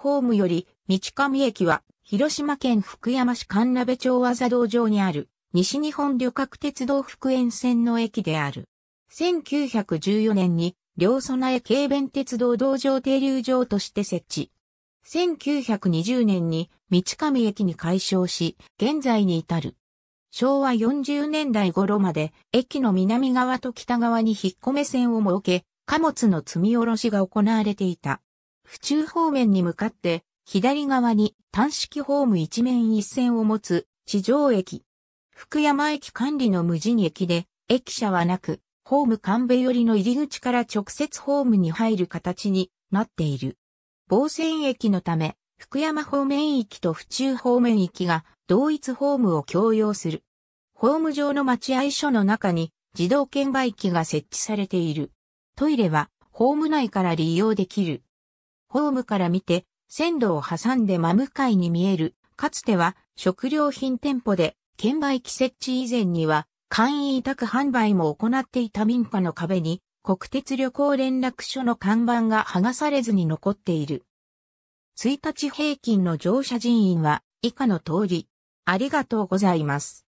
ホームより、道上駅は、広島県福山市神鍋町和座道場にある、西日本旅客鉄道福縁線の駅である。1914年に、両備え軽便鉄道道場停留場として設置。1920年に、道上駅に改称し、現在に至る。昭和40年代頃まで、駅の南側と北側に引っ込め線を設け、貨物の積み下ろしが行われていた。府中方面に向かって、左側に単式ホーム一面一線を持つ地上駅。福山駅管理の無人駅で、駅舎はなく、ホーム神戸寄りの入り口から直接ホームに入る形になっている。防線駅のため、福山方面駅と府中方面駅が同一ホームを共用する。ホーム上の待合所の中に自動券売機が設置されている。トイレはホーム内から利用できる。ホームから見て、線路を挟んで真向かいに見える、かつては食料品店舗で、券売機設置以前には、簡易委託販売も行っていた民家の壁に、国鉄旅行連絡所の看板が剥がされずに残っている。1日平均の乗車人員は以下の通り。ありがとうございます。